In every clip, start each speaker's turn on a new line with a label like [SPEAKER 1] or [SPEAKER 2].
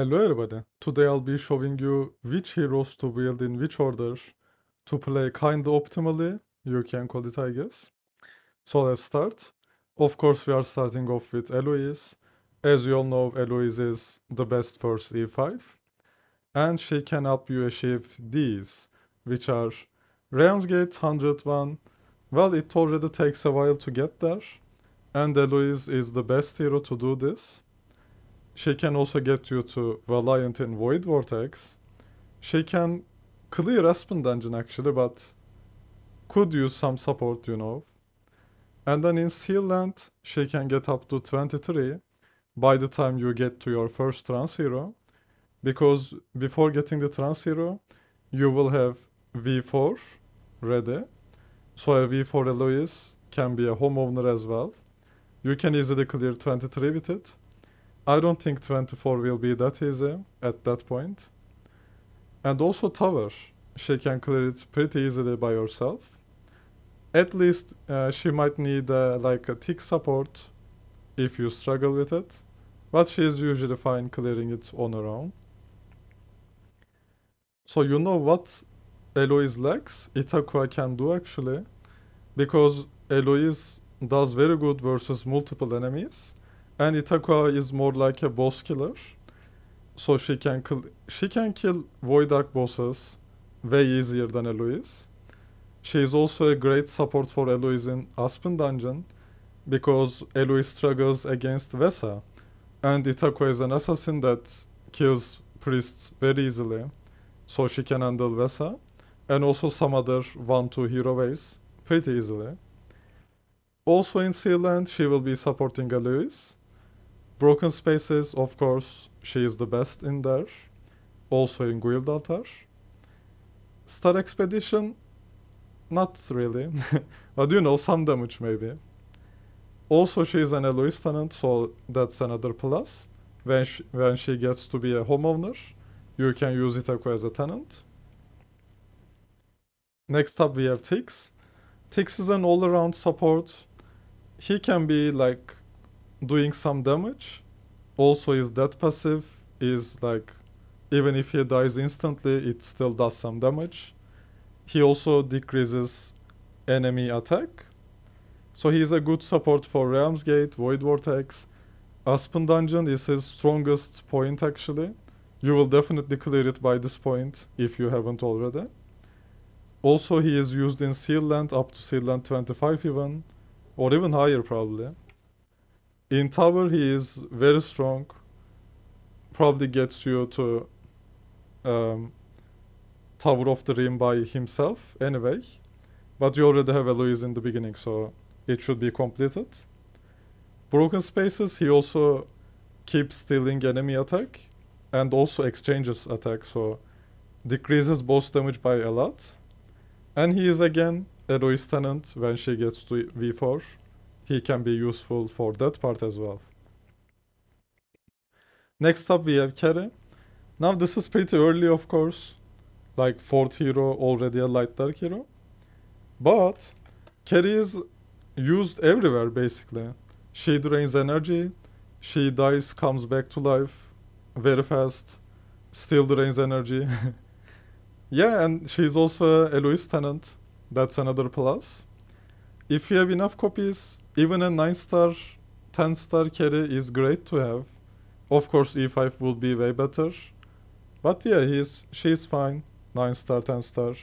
[SPEAKER 1] Hello everybody, today I'll be showing you which heroes to build in which order to play kinda optimally, you can call it I guess. So let's start. Of course we are starting off with Eloise. As you all know Eloise is the best first e5 and she can help you achieve these which are Ramsgate 101. Well it already takes a while to get there and Eloise is the best hero to do this she can also get you to Valiant in Void Vortex. She can clear Aspen Dungeon actually, but could use some support, you know. And then in Seal Land, she can get up to 23 by the time you get to your first Trans Hero. Because before getting the Trans Hero, you will have V4 ready. So a V4 Eloise can be a homeowner as well. You can easily clear 23 with it. I don't think 24 will be that easy at that point. And also tower, she can clear it pretty easily by herself. At least uh, she might need uh, like a tick support if you struggle with it, but she is usually fine clearing it on her own. So you know what Eloise lacks, Itakua can do actually, because Eloise does very good versus multiple enemies and Itaka is more like a boss killer. So she can kill, she can kill Void Dark bosses way easier than Eloise. She is also a great support for Eloise in Aspen Dungeon because Eloise struggles against Vesa and Itako is an assassin that kills priests very easily so she can handle Vesa and also some other 1-2 hero ways pretty easily. Also in Sealand she will be supporting Eloise Broken Spaces, of course, she is the best in there. Also in Guild Altar. Star Expedition, not really. but you know, some damage maybe. Also, she is an Eloise tenant, so that's another plus. When she, when she gets to be a homeowner, you can use Itako as a tenant. Next up, we have Tix. Tix is an all-around support. He can be like doing some damage. Also, his death passive is like, even if he dies instantly, it still does some damage. He also decreases enemy attack. So he's a good support for Realmsgate, Void Vortex. Aspen Dungeon is his strongest point actually. You will definitely clear it by this point if you haven't already. Also he is used in Seal Land up to Seal Land 25 even. Or even higher probably in tower he is very strong probably gets you to um, tower of the rim by himself anyway but you already have a in the beginning so it should be completed broken spaces he also keeps stealing enemy attack and also exchanges attack so decreases boss damage by a lot and he is again a tenant when she gets to v4 he can be useful for that part as well. Next up we have carry. Now this is pretty early of course, like 4th hero already a light dark hero. But carry is used everywhere basically. She drains energy, she dies, comes back to life very fast, still drains energy. yeah, and she's also a Eloise tenant. That's another plus if you have enough copies, even a 9 star, 10 star carry is great to have. Of course, E5 would be way better. But yeah, he's she's fine. 9 star, 10 star.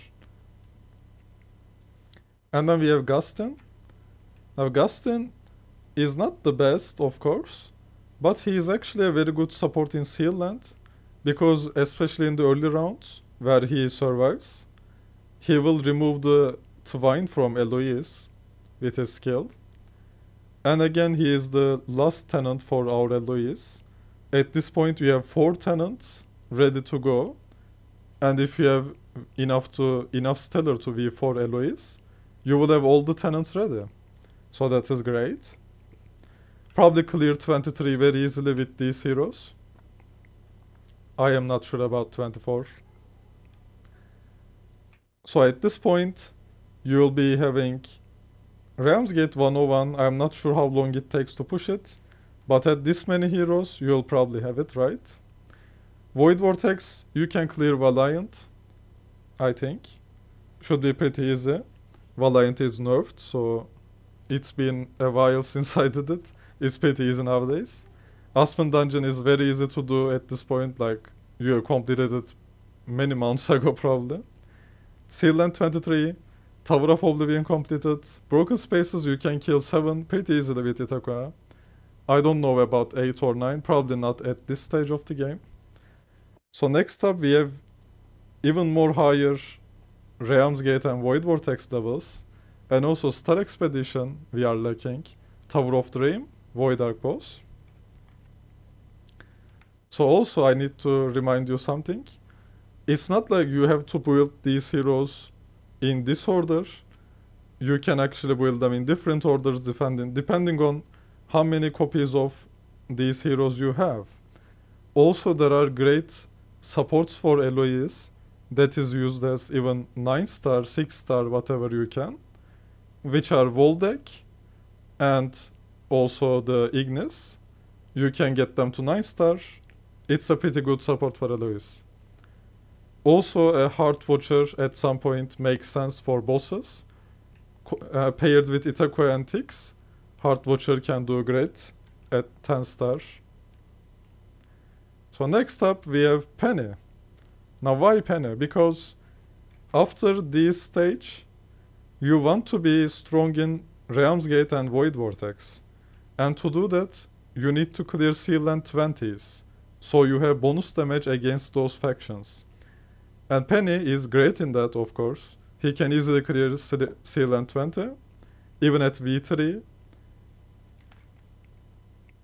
[SPEAKER 1] And then we have Gaston. Now Gaston is not the best, of course, but he is actually a very good support in Sealand because especially in the early rounds where he survives, he will remove the Twine from Eloise with his skill. And again, he is the last tenant for our Eloise. At this point, we have four tenants ready to go. And if you have enough to enough stellar to be 4 Eloise, you will have all the tenants ready. So that is great. Probably clear 23 very easily with these heroes. I am not sure about 24. So at this point, you will be having Gate 101, I'm not sure how long it takes to push it, but at this many heroes, you'll probably have it, right? Void Vortex, you can clear Valiant, I think. Should be pretty easy. Valiant is nerfed, so it's been a while since I did it. It's pretty easy nowadays. Aspen Dungeon is very easy to do at this point, like you completed it many months ago probably. Sealand 23, Tower of Oblivion completed. Broken Spaces you can kill 7 pretty easily with Itakura. I don't know about 8 or 9, probably not at this stage of the game. So next up we have even more higher Realms Gate and Void Vortex levels. And also Star Expedition we are lacking. Tower of Dream, Void Arc Boss. So also I need to remind you something. It's not like you have to build these heroes in this order. You can actually build them in different orders depending, depending on how many copies of these heroes you have. Also, there are great supports for Eloise that is used as even 9 star, 6 star, whatever you can, which are Voldek and also the Ignis. You can get them to 9 star. It's a pretty good support for Eloise also a hard watcher at some point makes sense for bosses. uh, paired with Itaku and Tix, hard watcher can do great at 10 star. So next up we have Penny. Now why Penny? Because after this stage you want to be strong in Realm's Gate and Void Vortex. And to do that you need to clear Sealand 20s. So you have bonus damage against those factions. And Penny is great in that, of course. He can easily clear seal and 20, even at v3.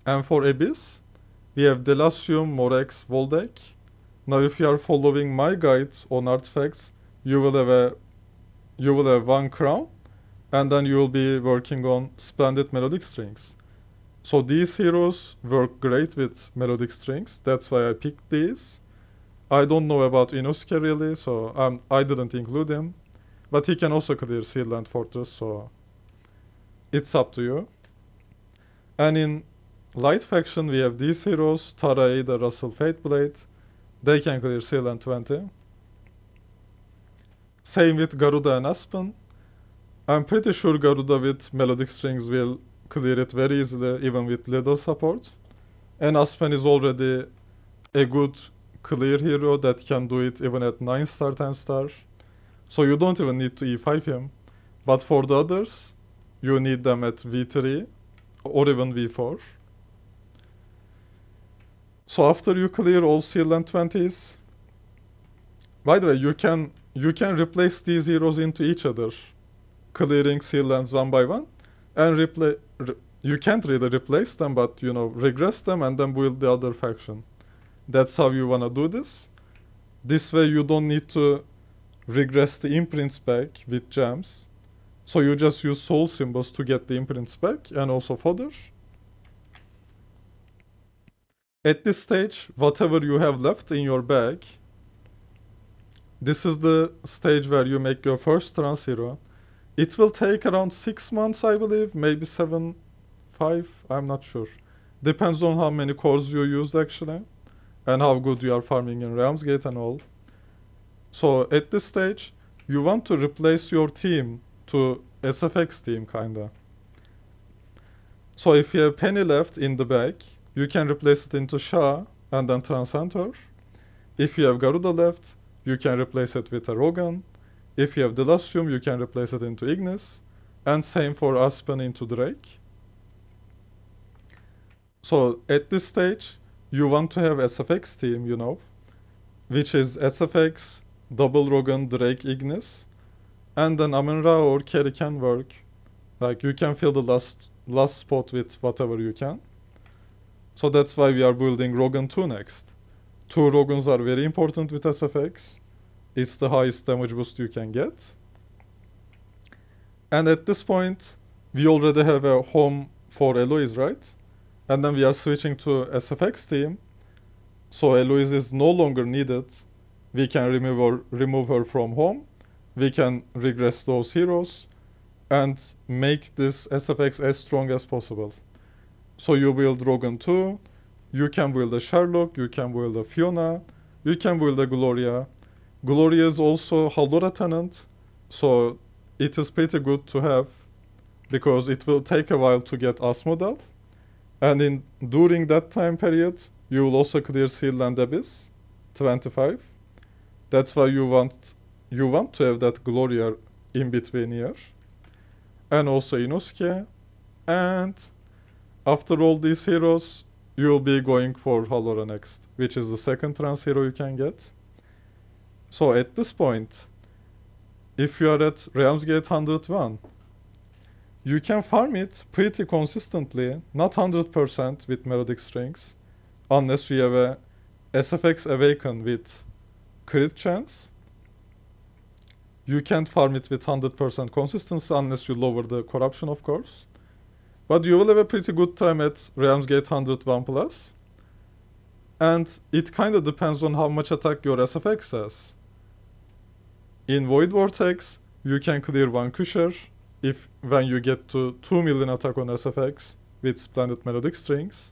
[SPEAKER 1] And for Abyss, we have Delasium, Morex, Voldek. Now if you are following my guide on artifacts, you will have a you will have one crown and then you will be working on splendid melodic strings. So these heroes work great with melodic strings. That's why I picked these. I don't know about Inuska really, so um, I didn't include him. But he can also clear Sealand Fortress, so it's up to you. And in Light Faction, we have these heroes, Tara, Ada, Russell, Fateblade. They can clear Sealand 20. Same with Garuda and Aspen. I'm pretty sure Garuda with Melodic Strings will clear it very easily, even with little support. And Aspen is already a good clear hero that can do it even at 9 star, 10 star. So you don't even need to E5 him. But for the others, you need them at V3 or even V4. So after you clear all seal and 20s, by the way, you can you can replace these heroes into each other, clearing seal lands one by one, and replace. Re you can't really replace them, but you know regress them and then build the other faction that's how you want to do this. This way you don't need to regress the imprints back with gems. So you just use soul symbols to get the imprints back and also fodder. At this stage, whatever you have left in your bag, this is the stage where you make your first Transhero. It will take around 6 months I believe, maybe 7, 5, I'm not sure. Depends on how many cores you used actually and how good you are farming in Ramsgate and all. So at this stage, you want to replace your team to SFX team kinda. So if you have penny left in the back, you can replace it into Shah and then Transcenter. If you have Garuda left, you can replace it with a Rogan. If you have Delasium, you can replace it into Ignis. And same for Aspen into Drake. So at this stage, you want to have SFX team, you know, which is SFX, Double Rogan, Drake, Ignis, and then Amin Ra or Kerry can work. Like you can fill the last last spot with whatever you can. So that's why we are building Rogan 2 next. Two Rogans are very important with SFX. It's the highest damage boost you can get. And at this point, we already have a home for Eloise, right? and then we are switching to SFX team. So Eloise is no longer needed. We can remove her, remove her from home. We can regress those heroes and make this SFX as strong as possible. So you build Rogan 2, you can build a Sherlock, you can build a Fiona, you can build a Gloria. Gloria is also Haldora tenant, so it is pretty good to have because it will take a while to get Asmodeath and in during that time period, you will also clear Seal and Abyss, 25. That's why you want you want to have that Gloria in between here. And also Inosuke. And after all these heroes, you will be going for Halora next, which is the second trans hero you can get. So at this point, if you are at Ramsgate 101, you can farm it pretty consistently, not 100% with melodic strings, unless you have a SFX Awaken with crit chance. You can't farm it with 100% consistency unless you lower the corruption, of course. But you will have a pretty good time at Realms Gate 101 Plus. And it kinda depends on how much attack your SFX has. In Void Vortex, you can clear one Kusher, if when you get to 2 million attack on SFX with Splendid Melodic Strings,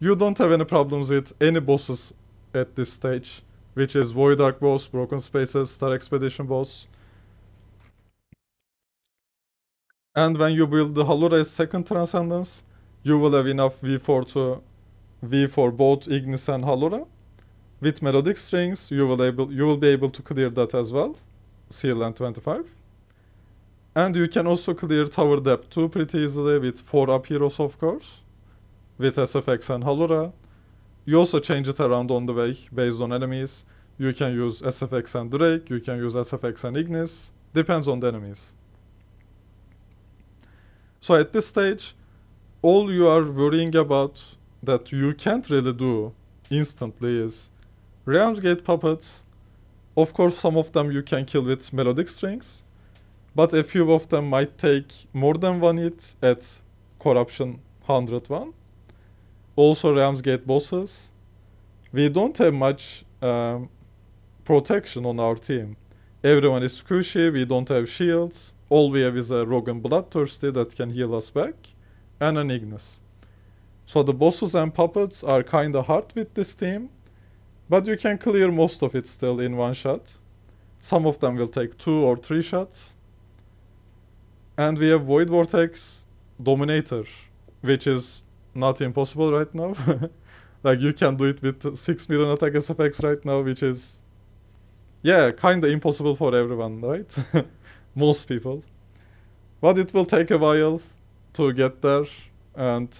[SPEAKER 1] you don't have any problems with any bosses at this stage, which is Void Dark boss, Broken Spaces, Star Expedition boss. And when you build the Halura's second Transcendence, you will have enough V4 to V4 both Ignis and Halura. With melodic strings, you will able you will be able to clear that as well. Seal 25. And you can also clear tower depth 2 pretty easily with 4 up heroes of course. With SFX and Halura. You also change it around on the way based on enemies. You can use SFX and Drake, you can use SFX and Ignis. Depends on the enemies. So at this stage, all you are worrying about that you can't really do instantly is Realm's Gate Puppets. Of course, some of them you can kill with melodic strings. But a few of them might take more than one hit at Corruption 101. Also Ramsgate bosses. We don't have much um, protection on our team. Everyone is squishy, we don't have shields. All we have is a Rogue and Bloodthirsty that can heal us back. And an Ignis. So the bosses and puppets are kinda hard with this team. But you can clear most of it still in one shot. Some of them will take two or three shots. And we have Void Vortex Dominator, which is not impossible right now. like you can do it with 6 million attack SFX right now, which is yeah, kinda impossible for everyone, right? Most people. But it will take a while to get there and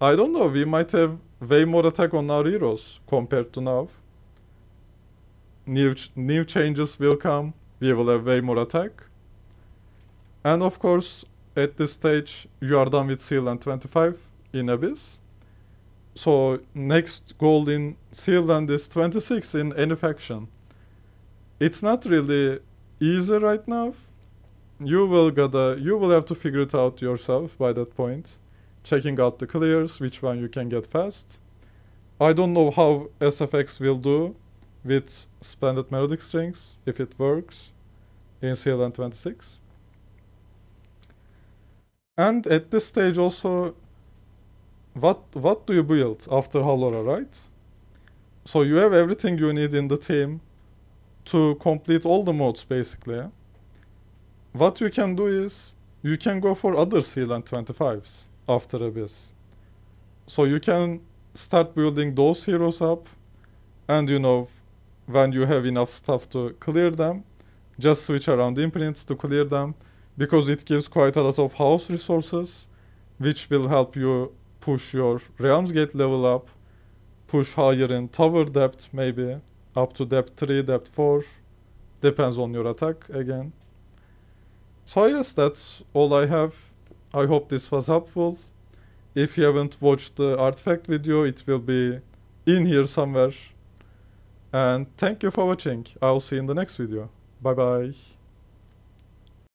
[SPEAKER 1] I don't know, we might have way more attack on our heroes compared to now. New ch new changes will come, we will have way more attack. And of course, at this stage, you are done with Seal and 25 in Abyss. So next goal in Seal and is 26 in any faction. It's not really easy right now. You will gotta, you will have to figure it out yourself by that point. Checking out the clears, which one you can get fast. I don't know how SFX will do with Splendid Melodic Strings, if it works in Seal and 26. And at this stage also, what what do you build after Halora, right? So you have everything you need in the team to complete all the modes basically. What you can do is you can go for other Sealand 25s after Abyss. So you can start building those heroes up and you know when you have enough stuff to clear them, just switch around imprints to clear them because it gives quite a lot of house resources which will help you push your realms gate level up push higher in tower depth maybe up to depth 3 depth 4 depends on your attack again so yes that's all i have i hope this was helpful if you haven't watched the artifact video it will be in here somewhere and thank you for watching i'll see you in the next video bye bye